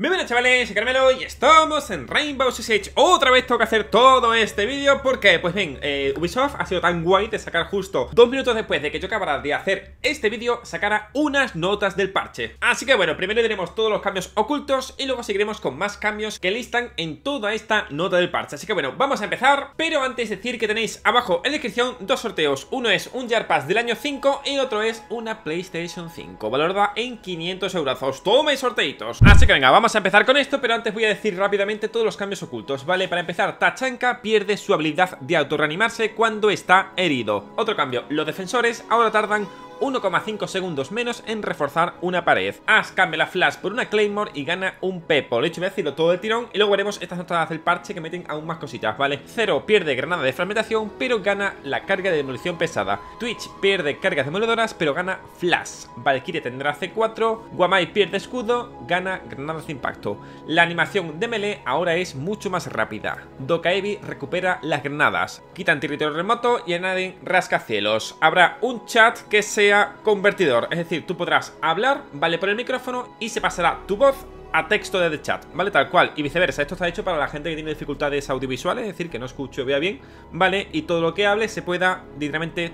Bienvenidos chavales, soy Carmelo y estamos en Rainbow Six Siege Otra vez tengo que hacer todo este vídeo porque, pues bien, eh, Ubisoft ha sido tan guay de sacar justo dos minutos después de que yo acabara de hacer este vídeo Sacara unas notas del parche Así que bueno, primero diremos todos los cambios ocultos y luego seguiremos con más cambios que listan en toda esta nota del parche Así que bueno, vamos a empezar, pero antes decir que tenéis abajo en la descripción dos sorteos Uno es un Jar Pass del año 5 y otro es una PlayStation 5 Valorada en 500 euros, os y sorteitos Así que venga, vamos Vamos a empezar con esto, pero antes voy a decir rápidamente todos los cambios ocultos, ¿vale? Para empezar, Tachanka pierde su habilidad de autorreanimarse cuando está herido. Otro cambio, los defensores ahora tardan 1,5 segundos menos en reforzar una pared. Ash cambia la Flash por una Claymore y gana un Pepo. De hecho, voy a todo de tirón y luego veremos estas notas del parche que meten aún más cositas, ¿vale? 0 pierde granada de fragmentación, pero gana la carga de demolición pesada. Twitch pierde cargas demoledoras, pero gana Flash. Valkyrie tendrá C4, Guamai pierde escudo, gana granadas de impacto. La animación de melee ahora es mucho más rápida. Docaevi recupera las granadas, quitan territorio remoto y añaden rascacielos. Habrá un chat que se convertidor. Es decir, tú podrás hablar, ¿vale? Por el micrófono y se pasará tu voz a texto desde chat, ¿vale? Tal cual. Y viceversa, esto está hecho para la gente que tiene dificultades audiovisuales, es decir, que no escucho vea bien, ¿vale? Y todo lo que hable se pueda directamente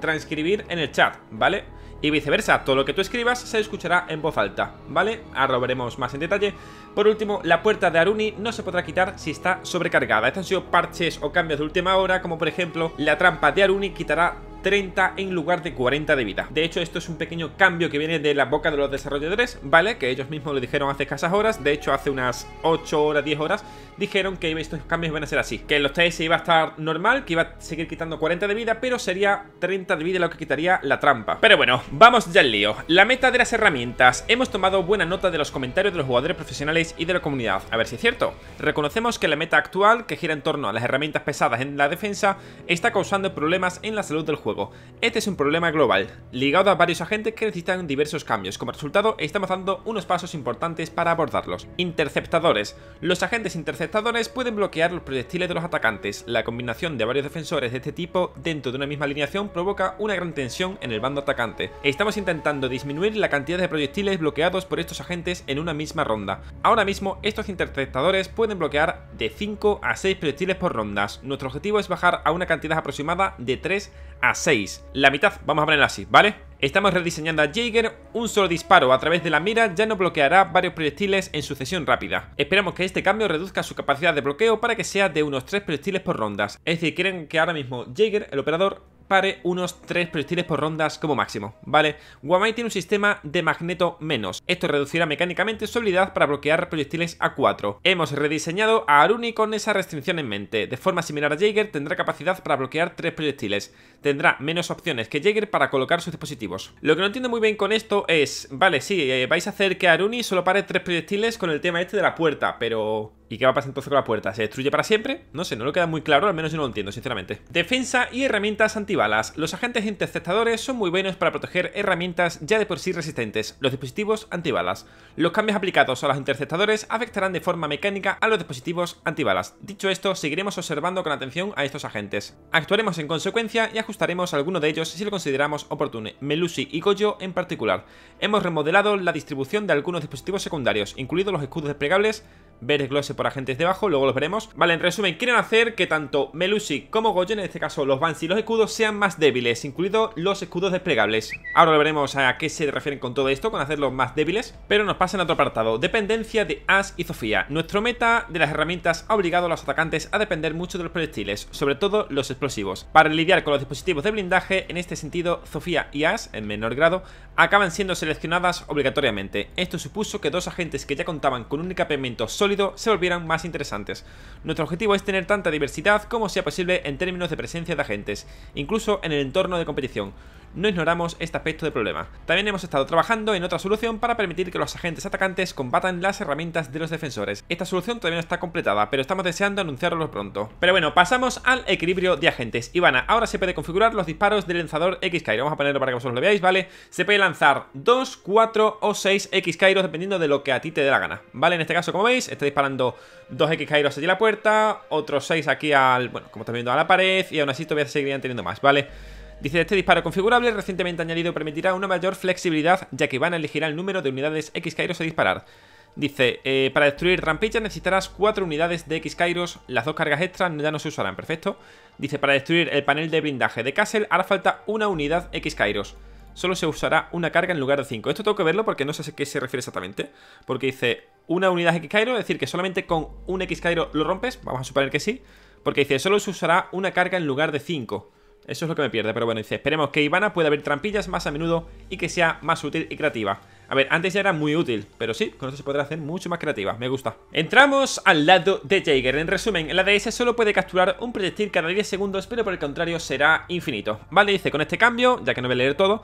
transcribir en el chat, ¿vale? Y viceversa, todo lo que tú escribas se escuchará en voz alta, ¿vale? Ahora lo veremos más en detalle. Por último, la puerta de Aruni no se podrá quitar si está sobrecargada. Estos han sido parches o cambios de última hora, como por ejemplo, la trampa de Aruni quitará 30 en lugar de 40 de vida. De hecho, esto es un pequeño cambio que viene de la boca de los desarrolladores, ¿vale? Que ellos mismos lo dijeron hace escasas horas, de hecho hace unas 8 horas, 10 horas, dijeron que estos cambios iban a ser así. Que en los TS iba a estar normal, que iba a seguir quitando 40 de vida, pero sería 30 de vida lo que quitaría la trampa. Pero bueno, vamos ya al lío. La meta de las herramientas. Hemos tomado buena nota de los comentarios de los jugadores profesionales y de la comunidad. A ver si es cierto. Reconocemos que la meta actual, que gira en torno a las herramientas pesadas en la defensa, está causando problemas en la salud del juego. Este es un problema global, ligado a varios agentes que necesitan diversos cambios. Como resultado, estamos dando unos pasos importantes para abordarlos. Interceptadores. Los agentes interceptadores interceptadores pueden bloquear los proyectiles de los atacantes. La combinación de varios defensores de este tipo dentro de una misma alineación provoca una gran tensión en el bando atacante. Estamos intentando disminuir la cantidad de proyectiles bloqueados por estos agentes en una misma ronda. Ahora mismo estos interceptadores pueden bloquear de 5 a 6 proyectiles por rondas. Nuestro objetivo es bajar a una cantidad aproximada de 3 a 6. La mitad, vamos a ponerla así, ¿vale? Estamos rediseñando a Jaeger, un solo disparo a través de la mira ya no bloqueará varios proyectiles en sucesión rápida. Esperamos que este cambio reduzca su capacidad de bloqueo para que sea de unos 3 proyectiles por rondas. Es decir, quieren que ahora mismo Jaeger, el operador, pare unos 3 proyectiles por rondas como máximo, ¿vale? Guamai tiene un sistema de magneto menos. Esto reducirá mecánicamente su habilidad para bloquear proyectiles a 4. Hemos rediseñado a Aruni con esa restricción en mente. De forma similar a Jaeger, tendrá capacidad para bloquear 3 proyectiles. Tendrá menos opciones que Jaeger para colocar sus dispositivos. Lo que no entiendo muy bien con esto es... Vale, sí, eh, vais a hacer que Aruni solo pare 3 proyectiles con el tema este de la puerta, pero... ¿Y qué va a pasar entonces con la puerta? ¿Se destruye para siempre? No sé, no lo queda muy claro, al menos yo no lo entiendo, sinceramente. Defensa y herramientas anti los agentes interceptadores son muy buenos para proteger herramientas ya de por sí resistentes, los dispositivos antibalas. Los cambios aplicados a los interceptadores afectarán de forma mecánica a los dispositivos antibalas. Dicho esto, seguiremos observando con atención a estos agentes. Actuaremos en consecuencia y ajustaremos alguno de ellos si lo consideramos oportuno, Melusi y Goyo en particular. Hemos remodelado la distribución de algunos dispositivos secundarios, incluidos los escudos desplegables, ver desglose por agentes debajo, luego los veremos. Vale, en resumen, quieren hacer que tanto Melusi como Goyen, en este caso los Vans y los escudos, sean más débiles, incluidos los escudos desplegables. Ahora lo veremos a qué se refieren con todo esto, con hacerlos más débiles, pero nos pasan a otro apartado, dependencia de As y Sofía. Nuestro meta de las herramientas ha obligado a los atacantes a depender mucho de los proyectiles, sobre todo los explosivos. Para lidiar con los dispositivos de blindaje, en este sentido, Sofía y As, en menor grado, acaban siendo seleccionadas obligatoriamente. Esto supuso que dos agentes que ya contaban con un equipamiento se volvieran más interesantes. Nuestro objetivo es tener tanta diversidad como sea posible en términos de presencia de agentes, incluso en el entorno de competición no ignoramos este aspecto del problema. También hemos estado trabajando en otra solución para permitir que los agentes atacantes combatan las herramientas de los defensores. Esta solución todavía no está completada, pero estamos deseando anunciarlo pronto. Pero bueno, pasamos al equilibrio de agentes. Ivana, ahora se puede configurar los disparos del lanzador X-Kairo. Vamos a ponerlo para que vosotros lo veáis, ¿vale? Se puede lanzar 2, 4 o 6 X-Kairos dependiendo de lo que a ti te dé la gana, ¿vale? En este caso, como veis, está disparando 2 X-Kairos allí a la puerta, otros 6 aquí al... bueno, como estáis viendo, a la pared y aún así todavía seguirían teniendo más, ¿vale? vale Dice, este disparo configurable recientemente añadido permitirá una mayor flexibilidad, ya que van a elegir el número de unidades X Kairos a disparar. Dice, eh, para destruir trampillas necesitarás 4 unidades de X Kairos, las dos cargas extras ya no se usarán, perfecto. Dice, para destruir el panel de blindaje de Castle hará falta una unidad X Solo se usará una carga en lugar de 5. Esto tengo que verlo porque no sé a qué se refiere exactamente. Porque dice, una unidad X Kairos, es decir, que solamente con un X Kairos lo rompes, vamos a suponer que sí. Porque dice, solo se usará una carga en lugar de 5. Eso es lo que me pierde, pero bueno, dice, esperemos que Ivana pueda ver trampillas más a menudo y que sea más útil y creativa. A ver, antes ya era muy útil, pero sí, con eso se podrá hacer mucho más creativa, me gusta. Entramos al lado de Jaeger. En resumen, la DS solo puede capturar un proyectil cada 10 segundos, pero por el contrario será infinito. Vale, dice, con este cambio, ya que no voy a leer todo,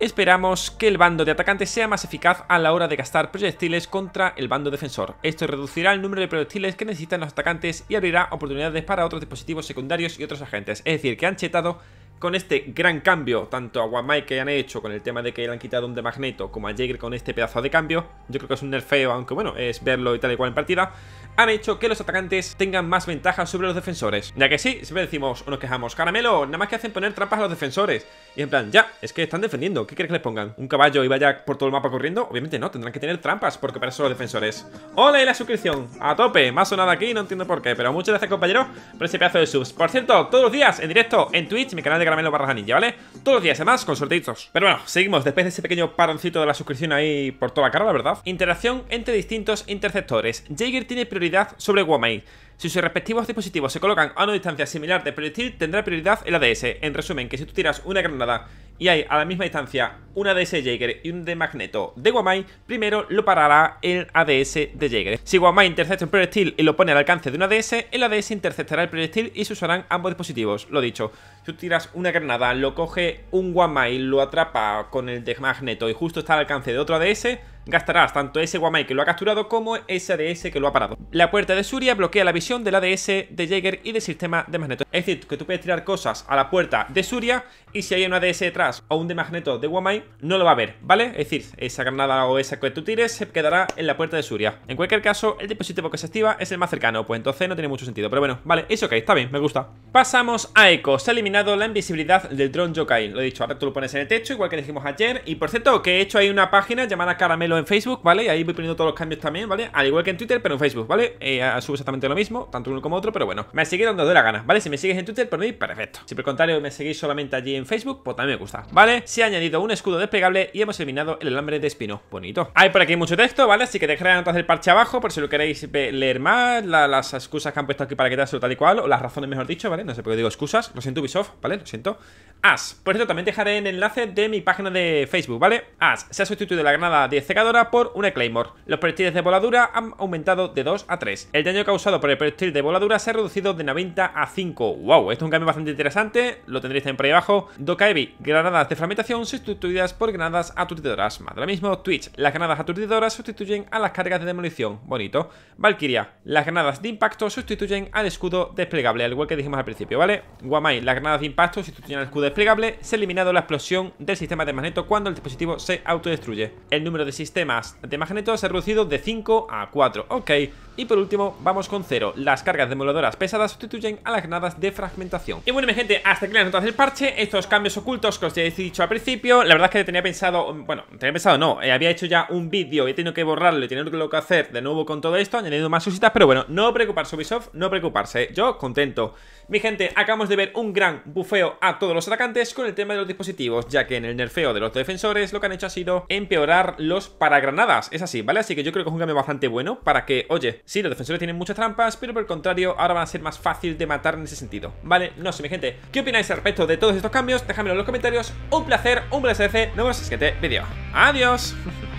Esperamos que el bando de atacantes sea más eficaz a la hora de gastar proyectiles contra el bando defensor. Esto reducirá el número de proyectiles que necesitan los atacantes y abrirá oportunidades para otros dispositivos secundarios y otros agentes. Es decir, que han chetado con este gran cambio, tanto a Wamai que han hecho con el tema de que le han quitado un de Magneto, como a Jaeger con este pedazo de cambio, yo creo que es un nerfeo, aunque bueno, es verlo y tal y cual en partida, han hecho que los atacantes tengan más ventajas sobre los defensores. Ya que sí, siempre decimos o nos quejamos, caramelo, nada más que hacen poner trampas a los defensores. Y en plan, ya, es que están defendiendo, ¿qué quieres que les pongan? ¿Un caballo y vaya por todo el mapa corriendo? Obviamente no, tendrán que tener trampas porque para eso los defensores. hola y la suscripción! A tope, más nada aquí, no entiendo por qué, pero muchas gracias compañero por ese pedazo de subs. Por cierto, todos los días en directo en Twitch, mi canal de caramelo barraja ninja, ¿vale? Todos los días, además, con sorteitos. Pero bueno, seguimos después de ese pequeño paroncito de la suscripción ahí por toda la cara, la verdad. Interacción entre distintos interceptores. Jaeger tiene prioridad sobre Guamai. Si sus respectivos dispositivos se colocan a una distancia similar de proyectil, tendrá prioridad el ADS. En resumen, que si tú tiras una granada y hay a la misma distancia un ADS de Jaeger y un de Magneto de Guamai, primero lo parará el ADS de Jaeger. Si Guamai intercepta un proyectil y lo pone al alcance de un ADS, el ADS interceptará el proyectil y se usarán ambos dispositivos. Lo dicho, si tú tiras una granada, lo coge un Guamai, lo atrapa con el de Magneto y justo está al alcance de otro ADS, gastarás tanto ese Guamai que lo ha capturado como ese ADS que lo ha parado. La puerta de Suria bloquea la visión del ADS de Jaeger y del sistema de magneto. Es decir, que tú puedes tirar cosas a la puerta de Suria y si hay un ADS detrás o un de magneto de Guamai, no lo va a ver, ¿vale? Es decir, esa granada o esa que tú tires se quedará en la puerta de Suria En cualquier caso, el dispositivo que se activa es el más cercano, pues entonces no tiene mucho sentido. Pero bueno, vale, es ok, está bien, me gusta. Pasamos a Echo. Se ha eliminado la invisibilidad del dron Jokai Lo he dicho, ahora tú lo pones en el techo, igual que dijimos ayer. Y por cierto, que he hecho ahí una página llamada Caramelo en Facebook, ¿vale? Y ahí voy poniendo todos los cambios también, ¿vale? Al igual que en Twitter, pero en Facebook, ¿vale? Eh, subo exactamente lo mismo, tanto uno como otro, pero bueno. Me sigue donde de la gana, ¿vale? Si me sigues en Twitter, por mí, perfecto. Si por el contrario me seguís solamente allí en Facebook, pues también me gusta, ¿vale? Se ha añadido un escudo desplegable y hemos eliminado el alambre de espino. Bonito. Hay por aquí mucho texto, ¿vale? Así que dejaré notas del parche abajo por si lo queréis leer más, las excusas que han puesto aquí para quedarse tal y cual, o las razones, mejor dicho, ¿vale? No sé por qué digo excusas. Lo siento, Ubisoft, ¿vale? Lo siento. As. Por eso también dejaré el enlace de mi página de Facebook, ¿vale? As. Se ha sustituido la granada 10 por una Claymore. Los proyectiles de voladura han aumentado de 2 a 3. El daño causado por el proyectil de voladura se ha reducido de 90 a 5. ¡Wow! Esto es un cambio bastante interesante. Lo tendréis también por ahí abajo. dokaebi granadas de fragmentación sustituidas por granadas aturdidoras. Más de mismo, Twitch, las granadas aturdidoras sustituyen a las cargas de demolición. Bonito. Valkyria, las granadas de impacto sustituyen al escudo desplegable, al igual que dijimos al principio, ¿vale? Guamai, las granadas de impacto sustituyen al escudo desplegable. Se ha eliminado la explosión del sistema de magneto cuando el dispositivo se autodestruye. El número de sistemas de magnetos se ha reducido de 5 a 4, ok. Y por último, vamos con 0. Las cargas demoladoras pesadas sustituyen a las granadas de fragmentación. Y bueno, mi gente, hasta aquí las notas el parche. Estos cambios ocultos que os he dicho al principio. La verdad es que tenía pensado, bueno, tenía pensado no. Eh, había hecho ya un vídeo y he tenido que borrarlo y lo que hacer de nuevo con todo esto, añadido más susitas, Pero bueno, no preocuparse Ubisoft, no preocuparse. Yo contento. Mi gente, acabamos de ver un gran bufeo a todos los atacantes con el tema de los dispositivos, ya que en el nerfeo de los defensores lo que han hecho ha sido empeorar los para granadas. Es así, ¿vale? Así que yo creo que es un cambio bastante bueno para que, oye, sí, los defensores tienen muchas trampas, pero por el contrario, ahora van a ser más fácil de matar en ese sentido. ¿Vale? No sé, mi gente. ¿Qué opináis al respecto de todos estos cambios? Déjamelo en los comentarios. Un placer, un placer. Nos vemos en el siguiente vídeo. Adiós.